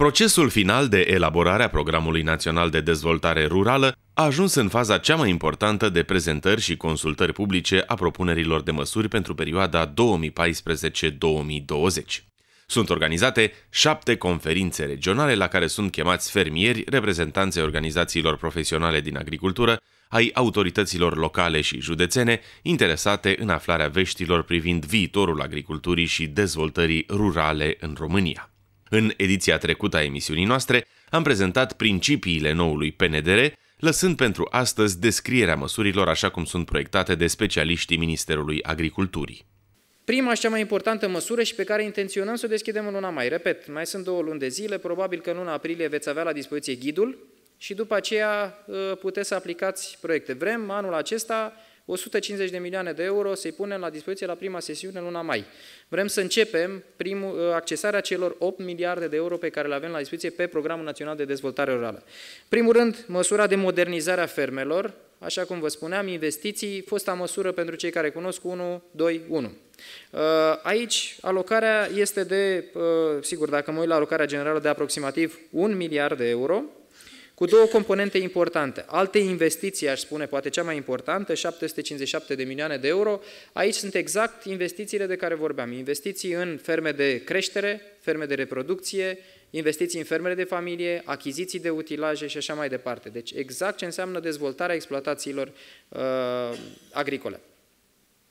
Procesul final de elaborare a Programului Național de Dezvoltare Rurală a ajuns în faza cea mai importantă de prezentări și consultări publice a propunerilor de măsuri pentru perioada 2014-2020. Sunt organizate șapte conferințe regionale la care sunt chemați fermieri, reprezentanții organizațiilor profesionale din agricultură, ai autorităților locale și județene interesate în aflarea veștilor privind viitorul agriculturii și dezvoltării rurale în România. În ediția trecută a emisiunii noastre am prezentat principiile noului PNDR, lăsând pentru astăzi descrierea măsurilor așa cum sunt proiectate de specialiștii Ministerului Agriculturii. Prima și cea mai importantă măsură și pe care intenționăm să o deschidem în luna mai. Repet, mai sunt două luni de zile, probabil că în luna aprilie veți avea la dispoziție ghidul și după aceea uh, puteți să aplicați proiecte. Vrem anul acesta 150 de milioane de euro să-i punem la dispoziție la prima sesiune în luna mai. Vrem să începem primul, ă, accesarea celor 8 miliarde de euro pe care le avem la dispoziție pe Programul Național de Dezvoltare Rurală. Primul rând, măsura de modernizare a fermelor, așa cum vă spuneam, investiții, fosta măsură pentru cei care cunosc 1, 2, 1. Aici alocarea este de, ă, sigur, dacă mă uit la alocarea generală, de aproximativ 1 miliard de euro, cu două componente importante. Alte investiții, aș spune, poate cea mai importantă, 757 de milioane de euro. Aici sunt exact investițiile de care vorbeam. Investiții în ferme de creștere, ferme de reproducție, investiții în fermele de familie, achiziții de utilaje și așa mai departe. Deci exact ce înseamnă dezvoltarea exploatațiilor uh, agricole.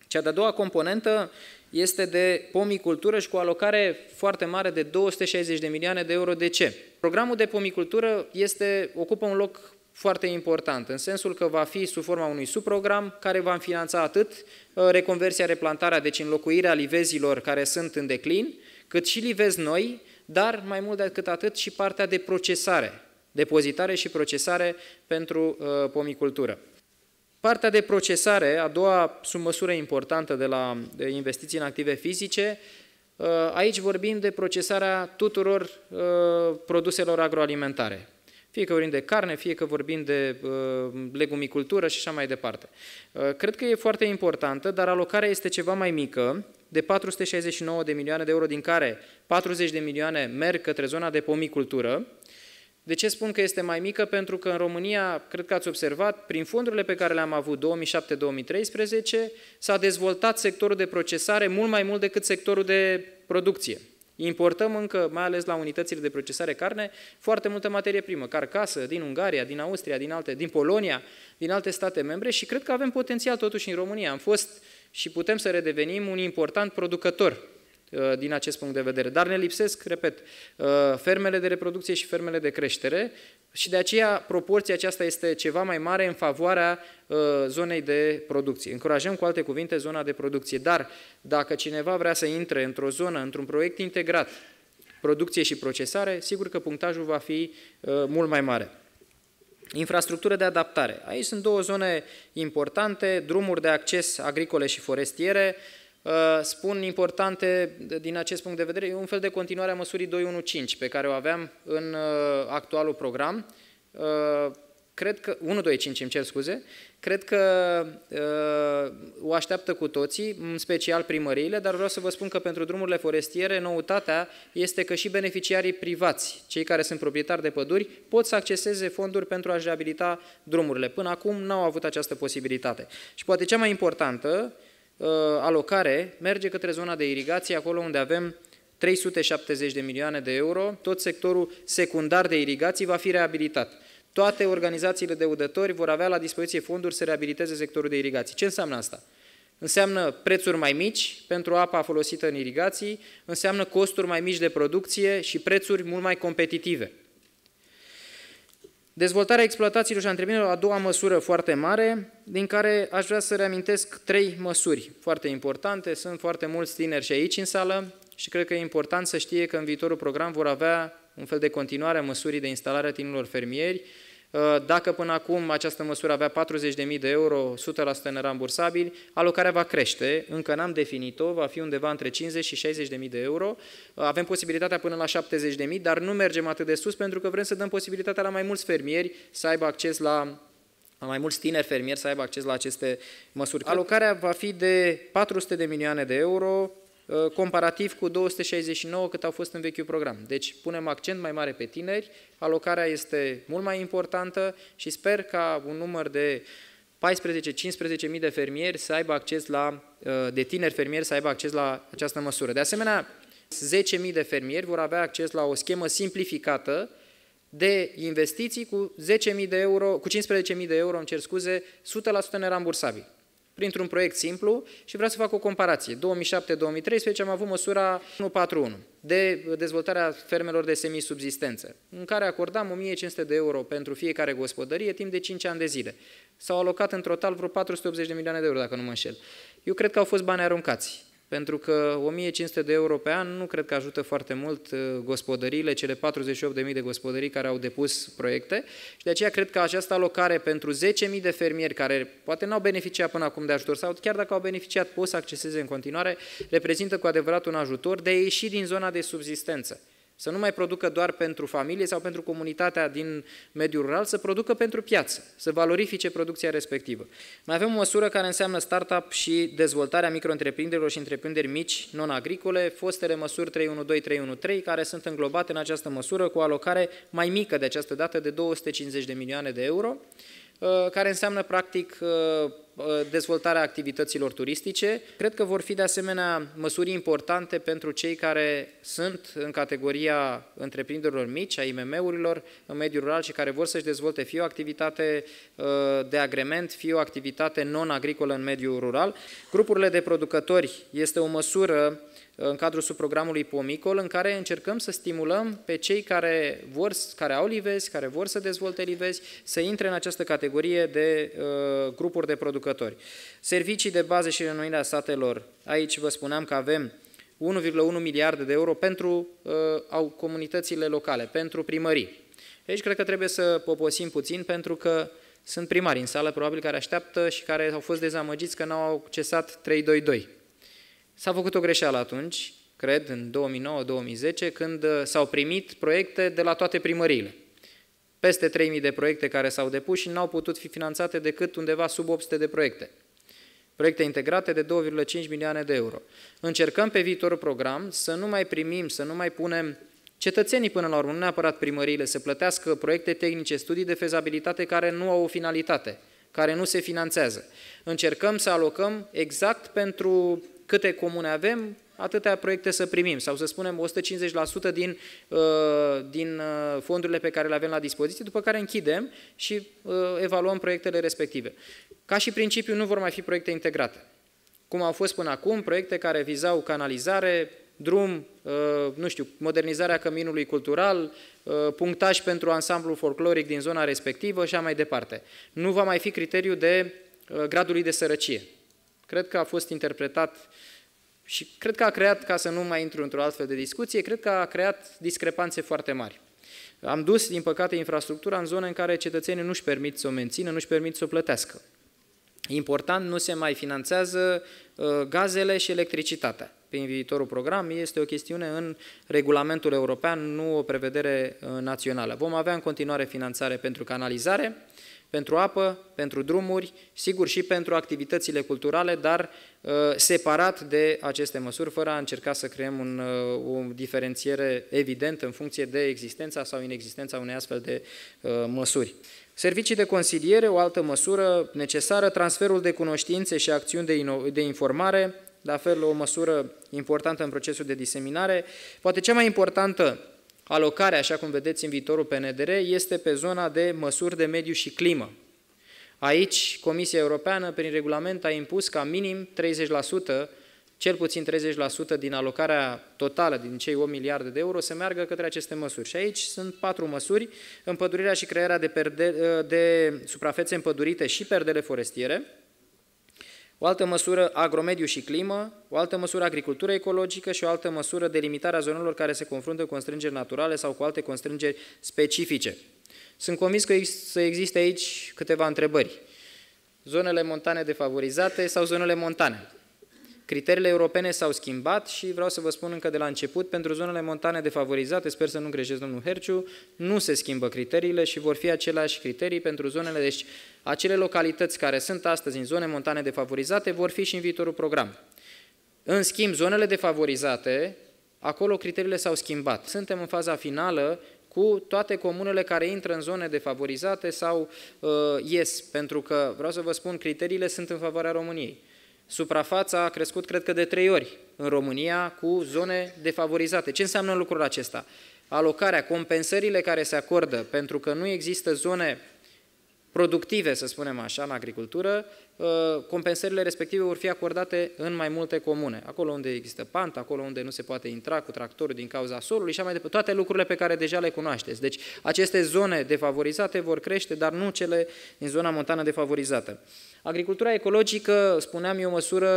Cea de-a doua componentă este de pomicultură și cu o alocare foarte mare de 260 de milioane de euro. De ce? Programul de pomicultură este, ocupă un loc foarte important, în sensul că va fi sub forma unui subprogram care va finanța atât uh, reconversia, replantarea, deci înlocuirea livezilor care sunt în declin, cât și livezi noi, dar mai mult decât atât și partea de procesare, depozitare și procesare pentru uh, pomicultură. Partea de procesare, a doua submăsură importantă de la investiții în active fizice, uh, aici vorbim de procesarea tuturor uh, produselor agroalimentare. Fie că vorbim de carne, fie că vorbim de uh, legumicultură și așa mai departe. Cred că e foarte importantă, dar alocarea este ceva mai mică, de 469 de milioane de euro, din care 40 de milioane merg către zona de pomicultură, de ce spun că este mai mică? Pentru că în România, cred că ați observat, prin fondurile pe care le-am avut 2007-2013, s-a dezvoltat sectorul de procesare mult mai mult decât sectorul de producție. Importăm încă, mai ales la unitățile de procesare carne, foarte multă materie primă, carcasă din Ungaria, din Austria, din, alte, din Polonia, din alte state membre și cred că avem potențial totuși în România. Am fost și putem să redevenim un important producător Uh, din acest punct de vedere. Dar ne lipsesc, repet, uh, fermele de reproducție și fermele de creștere și de aceea proporția aceasta este ceva mai mare în favoarea uh, zonei de producție. Încurajăm, cu alte cuvinte, zona de producție. Dar dacă cineva vrea să intre într-o zonă, într-un proiect integrat, producție și procesare, sigur că punctajul va fi mult mai mare. Infrastructură de adaptare. Aici sunt două zone importante, drumuri de acces agricole și forestiere, Uh, spun importante din acest punct de vedere, e un fel de continuare a măsurii 215 pe care o aveam în uh, actualul program. Uh, cred că, 125, îmi cer scuze, cred că o așteaptă cu toții, în special primăriile, dar vreau să vă spun că pentru drumurile forestiere noutatea este că și beneficiarii privați, cei care sunt proprietari de păduri, pot să acceseze fonduri pentru a-și reabilita drumurile. Până acum n-au avut această posibilitate. Și poate cea mai importantă, Uh, alocare merge către zona de irigație, acolo unde avem 370 de milioane de euro, tot sectorul secundar de irigații va fi reabilitat. Toate organizațiile deudători vor avea la dispoziție fonduri să reabiliteze sectorul de irigații. Ce înseamnă asta? Înseamnă prețuri mai mici pentru apa folosită în irigații, înseamnă costuri mai mici de producție și prețuri mult mai competitive. Dezvoltarea exploatațiilor și antreprenorilor, a doua măsură foarte mare, din care aș vrea să reamintesc trei măsuri foarte importante. Sunt foarte mulți tineri și aici în sală și cred că e important să știe că în viitorul program vor avea un fel de continuare a măsurii de instalare a tinerilor fermieri, Uh, dacă până acum această măsură avea 40.000 de euro, 100% nerambursabili, alocarea va crește, încă n-am definit-o, va fi undeva între 50 și 60.000 de euro. Uh, avem posibilitatea până la 70.000, dar nu mergem atât de sus pentru că vrem să dăm posibilitatea la mai mulți fermieri să aibă acces la mai mulți tineri fermieri să aibă acces la aceste măsuri. Alocarea va fi de 400 de milioane de euro, Uh, comparativ cu 269 cât au fost în vechiul program. Deci punem accent mai mare pe tineri, alocarea este mult mai importantă și sper ca un număr de 14-15.000 de fermieri să aibă acces la, uh, de tineri fermieri să aibă acces la această măsură. De asemenea, 10.000 de fermieri vor avea acces la o schemă simplificată de investiții cu 10.000 de euro, cu 15.000 de euro, îmi cer scuze, 100% nerambursabil printr-un proiect simplu și vreau să fac o comparație. 2007-2013 am avut măsura 141 de dezvoltarea fermelor de semisubzistență, în care acordam 1500 de euro pentru fiecare gospodărie timp de 5 ani de zile. S-au alocat în total vreo 480 de milioane de euro, dacă nu mă înșel. Eu cred că au fost bani aruncați pentru că 1500 de euro pe an nu cred că ajută foarte mult uh, gospodăriile, cele 48.000 de gospodării care au depus proiecte și de aceea cred că această alocare pentru 10.000 de fermieri care poate n-au beneficiat până acum de ajutor sau chiar dacă au beneficiat pot să acceseze în continuare, reprezintă cu adevărat un ajutor de a ieși din zona de subsistență. Să nu mai producă doar pentru familie sau pentru comunitatea din mediul rural, să producă pentru piață, să valorifice producția respectivă. Mai avem o măsură care înseamnă startup și dezvoltarea micro și întreprinderi mici, non-agricole, fostele măsuri 312-313, care sunt înglobate în această măsură cu o alocare mai mică de această dată de 250 de milioane de euro, Uh, care înseamnă practic uh, uh, dezvoltarea activităților turistice. Cred că vor fi de asemenea măsuri importante pentru cei care sunt în categoria întreprinderilor mici, a IMM-urilor în mediul rural și care vor să-și dezvolte fie o activitate de agrement, fie o activitate non-agricolă în mediul rural. Grupurile de producători este o măsură în cadrul subprogramului Pomicol, în care încercăm să stimulăm pe cei care, vor, care au livezi, care vor să dezvolte livezi, să intre în această categorie de uh, grupuri de producători. Servicii de bază și renuirea satelor, aici vă spuneam că avem 1,1 miliarde de euro pentru uh, au comunitățile locale, pentru primării. Aici cred că trebuie să poposim puțin pentru că sunt primari în sală probabil care așteaptă și care au fost dezamăgiți că n-au accesat 322. S-a făcut o greșeală atunci, cred, în 2009-2010, când uh, s-au primit proiecte de la toate primăriile. Peste 3.000 de proiecte care s-au depus și n-au putut fi finanțate decât undeva sub 800 de proiecte. Proiecte integrate de 2,5 milioane de euro. Încercăm pe viitorul program să nu mai primim, să nu mai punem cetățenii până la urmă, nu neapărat primăriile, să plătească proiecte tehnice, studii de fezabilitate care nu au o finalitate, care nu se finanțează. Încercăm să alocăm exact pentru câte comune avem, atâtea proiecte să primim, sau să spunem 150% din, uh, din uh, fondurile pe care le avem la dispoziție, după care închidem și uh, evaluăm proiectele respective. Ca și principiu, nu vor mai fi proiecte integrate. Cum au fost până acum, proiecte care vizau canalizare, drum, nu știu, modernizarea căminului cultural, punctaj pentru ansamblul folcloric din zona respectivă și așa mai departe. Nu va mai fi criteriu de gradului de sărăcie. Cred că a fost interpretat și cred că a creat, ca să nu mai intru într-o altfel de discuție, cred că a creat discrepanțe foarte mari. Am dus, din păcate, infrastructura în zone în care cetățenii nu-și permit să o mențină, nu-și permit să o plătească. Important, nu se mai finanțează uh, gazele și electricitatea prin viitorul program este o chestiune în regulamentul european, nu o prevedere uh, națională. Vom avea în continuare finanțare pentru canalizare, pentru apă, pentru drumuri, sigur și pentru activitățile culturale, dar uh, separat de aceste măsuri, fără a încerca să creăm un, uh, o diferențiere evidentă în funcție de existența sau inexistența unei astfel de măsuri. Servicii de consiliere, o altă măsură necesară, transferul de cunoștințe și acțiuni de, de informare, la fel o măsură importantă în procesul de diseminare. Poate cea mai importantă alocare, așa cum vedeți în viitorul PNDR, este pe zona de măsuri de mediu și climă. Aici, Comisia Europeană, prin regulament, a impus ca minim 30%, cel puțin 30% din alocarea totală din cei 8 miliarde de euro, să meargă către aceste măsuri. Și aici sunt patru măsuri, împădurirea și crearea de, perde, de suprafețe împădurite și perdele forestiere, o altă măsură agromediu și climă, o altă măsură agricultură ecologică și o altă măsură delimitarea zonelor care se confruntă cu constrângeri naturale sau cu alte constrângeri specifice. Sunt convins că să existe aici câteva întrebări. Zonele montane defavorizate sau zonele montane? Criteriile europene s-au schimbat și vreau să vă spun încă de la început, pentru zonele montane defavorizate, sper să nu greșesc domnul Herciu, nu se schimbă criteriile și vor fi aceleași criterii pentru zonele, deci acele localități care sunt astăzi în zone montane defavorizate vor fi și în viitorul program. În schimb, zonele defavorizate, acolo criteriile s-au schimbat. Suntem în faza finală cu toate comunele care intră în zone defavorizate sau uh, ies, pentru că, vreau să vă spun, criteriile sunt în favoarea României. Suprafața a crescut, cred că, de trei ori în România cu zone defavorizate. Ce înseamnă lucrul acesta? Alocarea, compensările care se acordă pentru că nu există zone productive, să spunem așa, în agricultură, uh, compensările respective vor fi acordate în mai multe comune, acolo unde există pant, acolo unde nu se poate intra cu tractorul din cauza solului și mai departe, toate lucrurile pe care deja le cunoașteți. Deci aceste zone defavorizate vor crește, dar nu cele din zona montană defavorizată. Agricultura ecologică, spuneam, e o măsură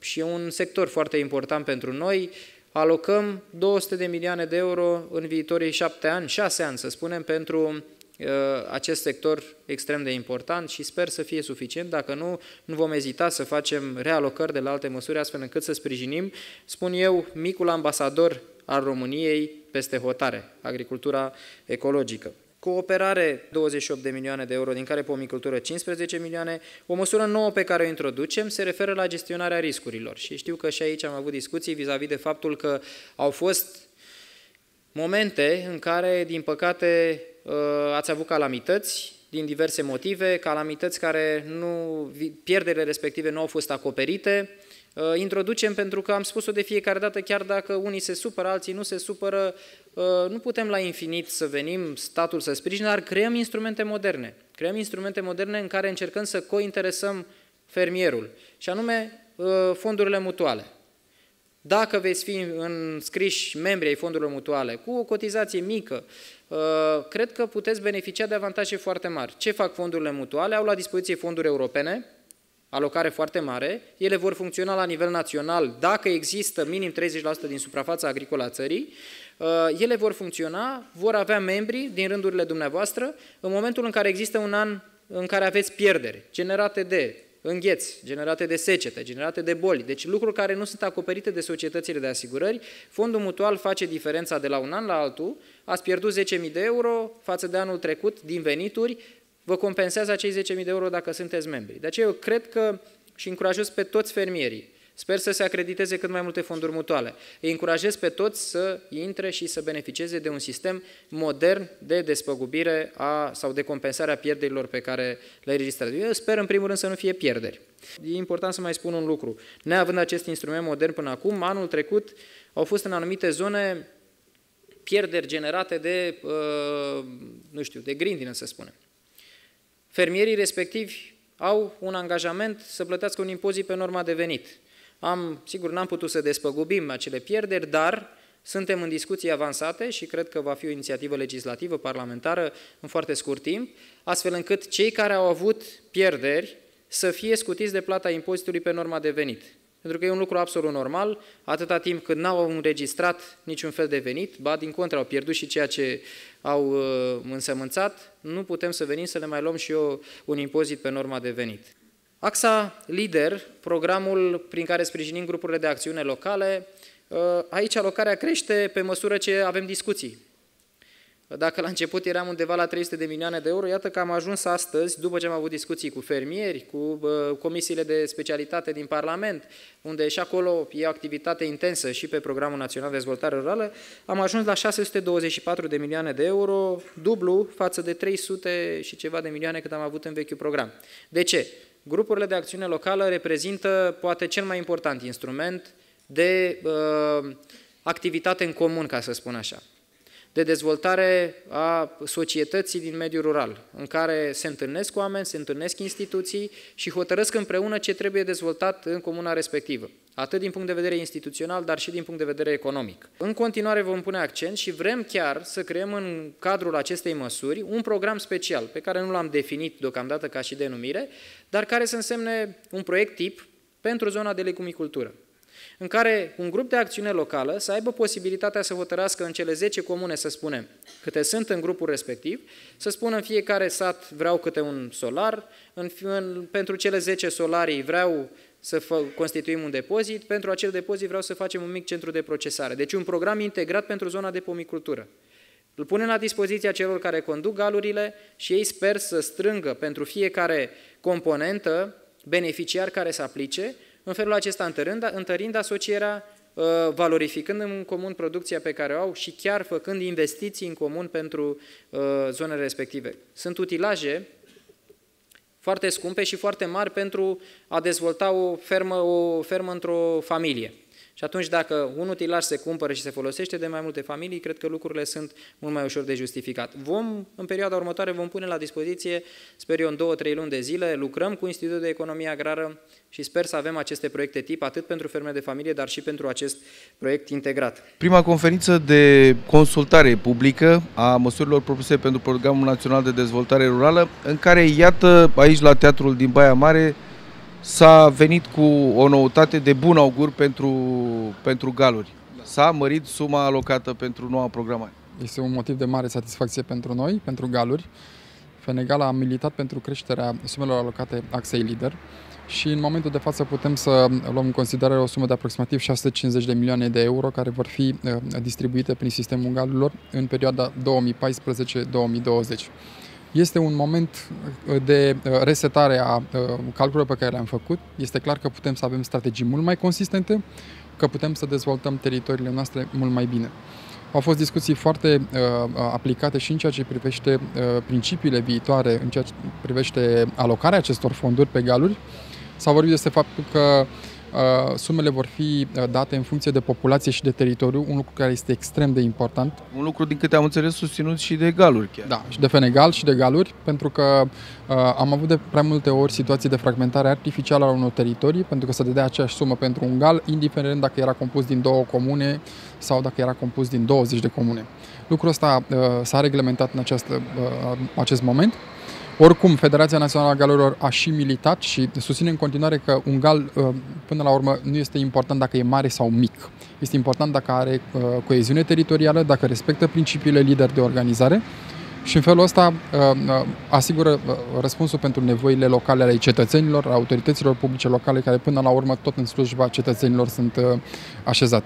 și e un sector foarte important pentru noi, alocăm 200 de milioane de euro în viitorii șapte ani, șase ani să spunem, pentru Uh, acest sector extrem de important și sper să fie suficient. Dacă nu, nu vom ezita să facem realocări de la alte măsuri astfel încât să sprijinim, spun eu, micul ambasador al României peste hotare, agricultura ecologică. Cooperare 28 de milioane de euro, din care pomicultură 15 milioane. O măsură nouă pe care o introducem se referă la gestionarea riscurilor. Și știu că și aici am avut discuții vis-a-vis -vis de faptul că au fost momente în care, din păcate, Uh, ați avut calamități din diverse motive, calamități care nu, pierderile respective nu au fost acoperite, uh, introducem pentru că am spus-o de fiecare dată, chiar dacă unii se supără, alții nu se supără, uh, nu putem la infinit să venim, statul să sprijine, dar creăm instrumente moderne. Creăm instrumente moderne în care încercăm să cointeresăm fermierul, și anume fondurile mutuale. Dacă veți fi înscriși membri ai fondurilor mutuale cu o cotizație mică, uh, cred că puteți beneficia de avantaje foarte mari. Ce fac fondurile mutuale? Au la dispoziție fonduri europene, alocare foarte mare, ele vor funcționa la nivel național dacă există minim 30% din suprafața agricolă a țării, uh, ele vor funcționa, vor avea membri din rândurile dumneavoastră în momentul în care există un an în care aveți pierderi generate de îngheți, generate de secete, generate de boli, deci lucruri care nu sunt acoperite de societățile de asigurări, fondul mutual face diferența de la un an la altul, ați pierdut 10.000 de euro față de anul trecut din venituri, vă compensează acei 10.000 de euro dacă sunteți membri. De deci aceea eu cred că și încurajez pe toți fermierii Sper să se acrediteze cât mai multe fonduri mutuale. Îi încurajez pe toți să intre și să beneficieze de un sistem modern de despăgubire a, sau de compensare a pierderilor pe care le registrează. Eu sper în primul rând să nu fie pierderi. E important să mai spun un lucru. Neavând acest instrument modern până acum, anul trecut au fost în anumite zone pierderi generate de, uh, nu știu, de grindină, să spunem. Fermierii respectivi au un angajament să plătească un impozit pe norma de venit. Am, sigur, n-am putut să despăgubim acele pierderi, dar suntem în discuții avansate și cred că va fi o inițiativă legislativă parlamentară în foarte scurt timp, astfel încât cei care au avut pierderi să fie scutiți de plata impozitului pe norma de venit. Pentru că e un lucru absolut normal, atâta timp când n-au înregistrat niciun fel de venit, ba din contră au pierdut și ceea ce au uh, însămânțat, nu putem să venim să le mai luăm și eu un impozit pe norma de venit. AXA Lider, programul prin care sprijinim grupurile de acțiune locale, ă, aici alocarea crește pe măsură ce avem discuții. Dacă la început eram undeva la 300 de milioane de euro, iată că am ajuns astăzi, după ce am avut discuții cu fermieri, cu comisiile de specialitate din Parlament, unde și acolo e o activitate intensă și pe Programul Național de Dezvoltare Rurală, am ajuns la 624 de milioane de euro, dublu față de 300 și ceva de milioane cât am avut în vechiul program. De ce? Grupurile de acțiune locală reprezintă poate cel mai important instrument de uh, activitate în comun, ca să spun așa, de dezvoltare a societății din mediul rural, în care se întâlnesc oameni, se întâlnesc instituții și hotărăsc împreună ce trebuie dezvoltat în comuna respectivă atât din punct de vedere instituțional, dar și din punct de vedere economic. În continuare vom pune accent și vrem chiar să creăm în cadrul acestei măsuri un program special, pe care nu l-am definit deocamdată ca și denumire, dar care să însemne un proiect tip pentru zona de legumicultură în care un grup de acțiune locală să aibă posibilitatea să hotărască în cele 10 comune, să spunem, câte sunt în grupul respectiv, să spună în fiecare sat vreau câte un solar, în, în, pentru cele 10 solarii vreau să constituim un depozit, pentru acel depozit vreau să facem un mic centru de procesare. Deci un program integrat pentru zona de pomicultură. Îl punem la dispoziția celor care conduc galurile și ei sper să strângă pentru fiecare componentă beneficiar care să aplice, în felul acesta întărând, întărind asocierea, uh, valorificând în comun producția pe care o au și chiar făcând investiții în comun pentru uh, zonele respective. Sunt utilaje foarte scumpe și foarte mari pentru a dezvolta o fermă, o fermă într-o familie. Și atunci dacă un utilaj se cumpără și se folosește de mai multe familii, cred că lucrurile sunt mult mai ușor de justificat. Vom, în perioada următoare, vom pune la dispoziție, sper eu, în două, trei luni de zile, lucrăm cu Institutul de Economie Agrară și sper să avem aceste proiecte tip, atât pentru ferme de familie, dar și pentru acest proiect integrat. Prima conferință de consultare publică a măsurilor propuse pentru Programul Național de Dezvoltare Rurală, în care, iată, aici la Teatrul din Baia Mare, s-a venit cu o noutate de bun augur pentru, pentru galuri. S-a mărit suma alocată pentru noua programare. Este un motiv de mare satisfacție pentru noi, pentru galuri. Fenegal a militat pentru creșterea sumelor alocate axei lider și în momentul de față putem să luăm în considerare o sumă de aproximativ 650 de milioane de euro care vor fi eh, distribuite prin sistemul galurilor în perioada 2014-2020. Este un moment uh, de uh, resetare a uh, calculului pe care le-am făcut. Este clar că putem să avem strategii mult mai consistente, că putem să dezvoltăm teritoriile noastre mult mai bine. Au fost discuții foarte uh, aplicate și în ceea ce privește uh, principiile viitoare, în ceea ce privește alocarea acestor fonduri pe galuri. S-a vorbit despre faptul că uh, Uh, sumele vor fi uh, date în funcție de populație și de teritoriu, un lucru care este extrem de important. Un lucru, din câte am înțeles, susținut și de galuri chiar. Da, și de Fenegal și de galuri, pentru că uh, am avut de prea multe ori situații de fragmentare artificială a unor teritorii, pentru că se dădea aceeași sumă pentru un gal, indiferent dacă era compus din două comune sau dacă era compus din 20 de comune. Lucrul ăsta s-a reglementat în această, acest moment oricum, Federația Națională a Galurilor a și militat și susține în continuare că un gal, uh, până la urmă, nu este important dacă e mare sau mic. Este important dacă are uh, coeziune teritorială, dacă respectă principiile lider de organizare și în felul ăsta uh, asigură răspunsul pentru nevoile locale ale cetățenilor, autorităților publice locale, care până la urmă tot în slujba cetățenilor sunt așezate.